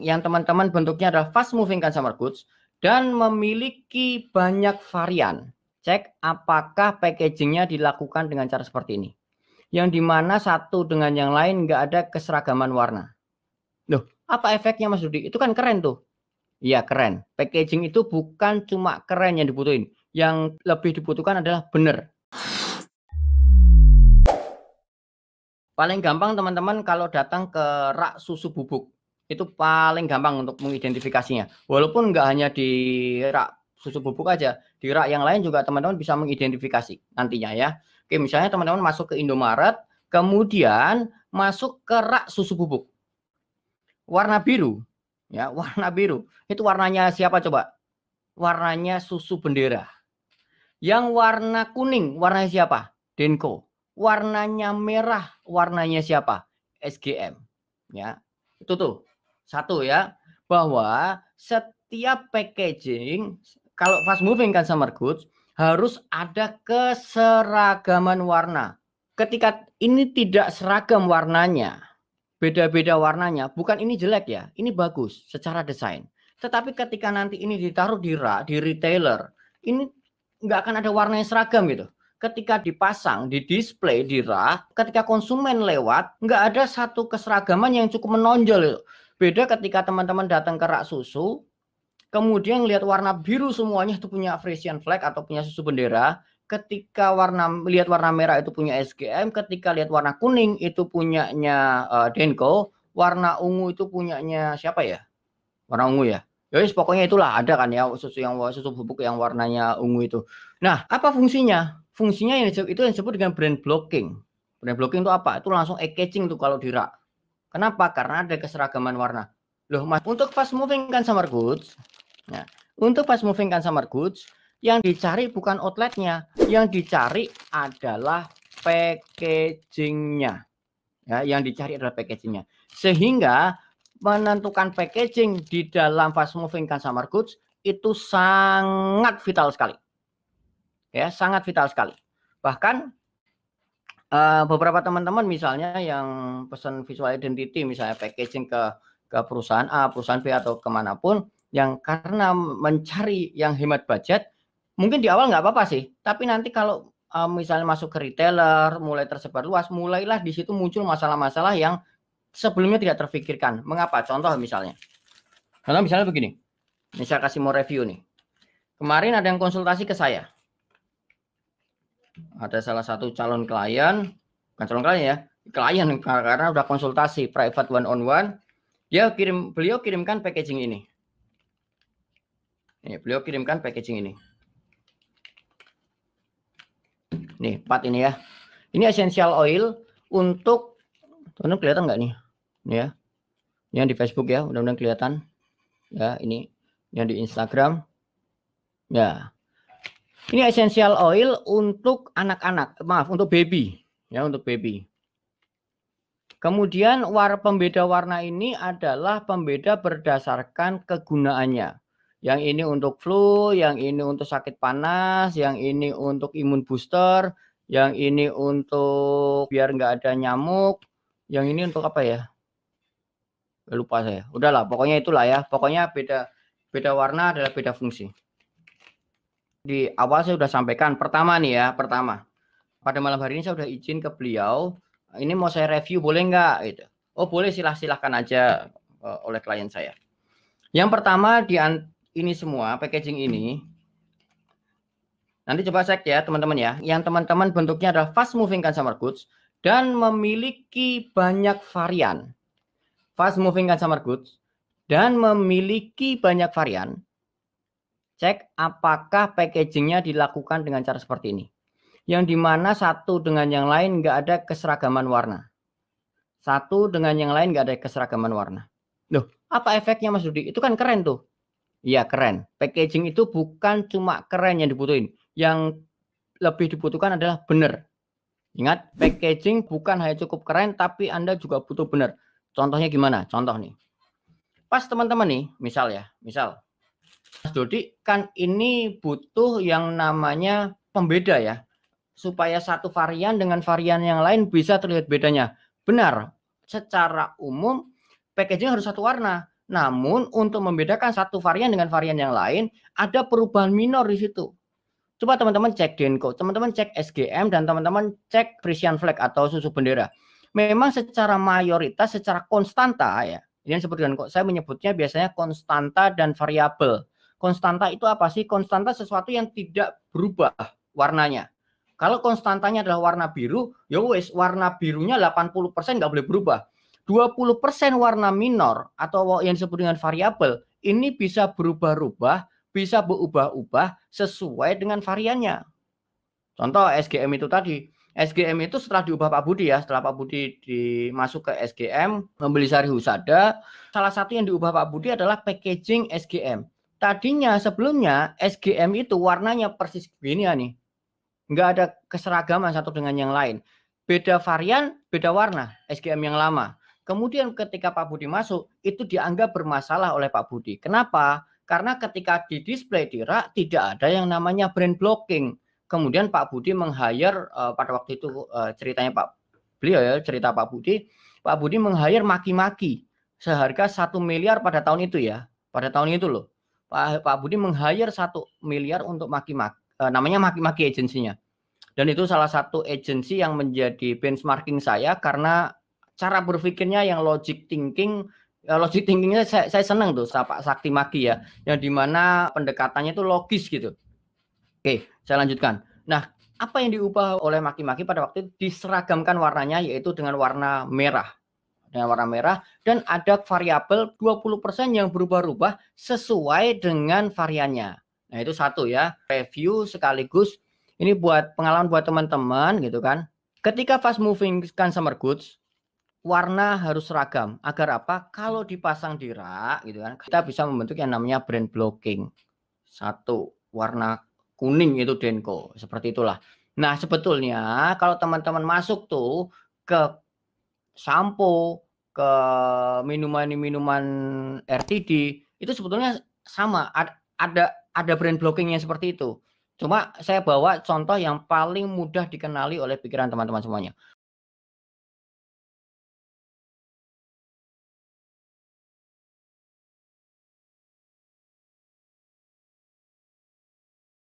yang teman-teman bentuknya adalah fast moving consumer goods dan memiliki banyak varian. Cek apakah packagingnya dilakukan dengan cara seperti ini. Yang dimana satu dengan yang lain nggak ada keseragaman warna. Loh, apa efeknya Mas Dudi? Itu kan keren tuh. Iya keren. Packaging itu bukan cuma keren yang dibutuhin. Yang lebih dibutuhkan adalah benar. Paling gampang teman-teman kalau datang ke rak susu bubuk itu paling gampang untuk mengidentifikasinya. Walaupun nggak hanya di rak susu bubuk aja, di rak yang lain juga teman-teman bisa mengidentifikasi nantinya ya. Oke, misalnya teman-teman masuk ke Indomaret, kemudian masuk ke rak susu bubuk. Warna biru, ya, warna biru. Itu warnanya siapa coba? Warnanya susu bendera. Yang warna kuning, warnanya siapa? Denko. Warnanya merah, warnanya siapa? SGM. Ya, itu tuh satu ya, bahwa setiap packaging kalau fast moving kan consumer goods harus ada keseragaman warna. Ketika ini tidak seragam warnanya, beda-beda warnanya, bukan ini jelek ya, ini bagus secara desain. Tetapi ketika nanti ini ditaruh di rak, di retailer, ini nggak akan ada warna yang seragam gitu. Ketika dipasang, di display, di rak, ketika konsumen lewat, nggak ada satu keseragaman yang cukup menonjol. Gitu. Beda ketika teman-teman datang ke rak susu, kemudian lihat warna biru semuanya itu punya Frisian flag atau punya susu bendera. Ketika warna lihat warna merah itu punya SGM, ketika lihat warna kuning itu punyanya uh, Denko, warna ungu itu punyanya siapa ya? Warna ungu ya. Ya pokoknya itulah ada kan ya susu yang susu bubuk yang warnanya ungu itu. Nah, apa fungsinya? Fungsinya yang disebut, itu yang disebut dengan brand blocking. Brand blocking itu apa? Itu langsung e catching tuh kalau di rak Kenapa? Karena ada keseragaman warna. Loh, mas, untuk fast moving consumer kan, goods, nah, untuk fast moving consumer kan, goods, yang dicari bukan outletnya, yang dicari adalah packagingnya. Ya, yang dicari adalah packagingnya. Sehingga menentukan packaging di dalam fast moving consumer kan, goods itu sangat vital sekali. Ya, sangat vital sekali. Bahkan Eh, beberapa teman-teman misalnya yang pesan visual identity misalnya packaging ke ke perusahaan A, perusahaan B atau kemanapun yang karena mencari yang hemat budget mungkin di awal nggak apa-apa sih tapi nanti kalau uh, misalnya masuk ke retailer mulai tersebar luas mulailah di situ muncul masalah-masalah yang sebelumnya tidak terfikirkan mengapa contoh misalnya contoh misalnya begini ini kasih mau review nih kemarin ada yang konsultasi ke saya ada salah satu calon klien, bukan calon klien ya, klien karena udah konsultasi private one on one, dia kirim beliau kirimkan packaging ini. Ini beliau kirimkan packaging ini. Nih, part ini ya. Ini essential oil untuk teman-teman kelihatan nggak nih? Ini ya. Ini yang di Facebook ya, mudah-mudahan kelihatan. Ya, ini yang di Instagram. Ya. Ini essential oil untuk anak-anak, maaf untuk baby, ya untuk baby. Kemudian war pembeda warna ini adalah pembeda berdasarkan kegunaannya. Yang ini untuk flu, yang ini untuk sakit panas, yang ini untuk imun booster, yang ini untuk biar nggak ada nyamuk, yang ini untuk apa ya? Lupa saya. Udahlah, pokoknya itulah ya. Pokoknya beda beda warna adalah beda fungsi di awal saya sudah sampaikan pertama nih ya pertama pada malam hari ini saya sudah izin ke beliau ini mau saya review boleh nggak itu oh boleh silah silahkan aja eh, oleh klien saya yang pertama di ini semua packaging ini nanti coba cek ya teman-teman ya yang teman-teman bentuknya adalah fast moving consumer kan, goods dan memiliki banyak varian fast moving consumer kan, goods dan memiliki banyak varian Cek apakah packagingnya dilakukan dengan cara seperti ini. Yang dimana satu dengan yang lain nggak ada keseragaman warna. Satu dengan yang lain nggak ada keseragaman warna. Loh, apa efeknya Mas Dudi? Itu kan keren tuh. Iya keren. Packaging itu bukan cuma keren yang dibutuhin. Yang lebih dibutuhkan adalah benar. Ingat, packaging bukan hanya cukup keren, tapi Anda juga butuh benar. Contohnya gimana? Contoh nih. Pas teman-teman nih, misal ya, misal Mas Dodi, kan ini butuh yang namanya pembeda ya, supaya satu varian dengan varian yang lain bisa terlihat bedanya. Benar, secara umum packaging harus satu warna. Namun untuk membedakan satu varian dengan varian yang lain, ada perubahan minor di situ. Coba teman-teman cek Denko, teman-teman cek SGM, dan teman-teman cek Frisian Flag atau susu bendera. Memang secara mayoritas, secara konstanta ya, ini seperti dengan saya menyebutnya biasanya konstanta dan variabel. Konstanta itu apa sih? Konstanta sesuatu yang tidak berubah warnanya. Kalau konstantanya adalah warna biru, ya wes warna birunya 80% nggak boleh berubah. 20% warna minor atau yang disebut dengan variabel ini bisa berubah-ubah, bisa berubah-ubah sesuai dengan variannya. Contoh SGM itu tadi, SGM itu setelah diubah Pak Budi ya, setelah Pak Budi dimasuk ke SGM, membeli Sari Husada, salah satu yang diubah Pak Budi adalah packaging SGM tadinya sebelumnya SGM itu warnanya persis begini ya nih. Nggak ada keseragaman satu dengan yang lain. Beda varian, beda warna SGM yang lama. Kemudian ketika Pak Budi masuk, itu dianggap bermasalah oleh Pak Budi. Kenapa? Karena ketika di display di rak tidak ada yang namanya brand blocking. Kemudian Pak Budi meng-hire uh, pada waktu itu uh, ceritanya Pak beliau ya cerita Pak Budi, Pak Budi meng-hire maki-maki seharga satu miliar pada tahun itu ya, pada tahun itu loh Pak Pak Budi meng-hire satu miliar untuk maki-maki uh, eh, namanya maki-maki agensinya. Dan itu salah satu agensi yang menjadi benchmarking saya karena cara berpikirnya yang logic thinking eh, logic thinkingnya saya, saya senang tuh Pak Sakti Maki ya yang dimana pendekatannya itu logis gitu. Oke, saya lanjutkan. Nah, apa yang diubah oleh maki-maki pada waktu itu diseragamkan warnanya yaitu dengan warna merah dengan warna merah dan ada variabel 20% yang berubah-ubah sesuai dengan variannya. Nah, itu satu ya, review sekaligus ini buat pengalaman buat teman-teman gitu kan. Ketika fast moving consumer kan goods, warna harus seragam agar apa? Kalau dipasang di rak gitu kan, kita bisa membentuk yang namanya brand blocking. Satu, warna kuning itu Denko, seperti itulah. Nah, sebetulnya kalau teman-teman masuk tuh ke sampo, ke minuman-minuman RTD, itu sebetulnya sama, ada ada brand blockingnya seperti itu. Cuma saya bawa contoh yang paling mudah dikenali oleh pikiran teman-teman semuanya.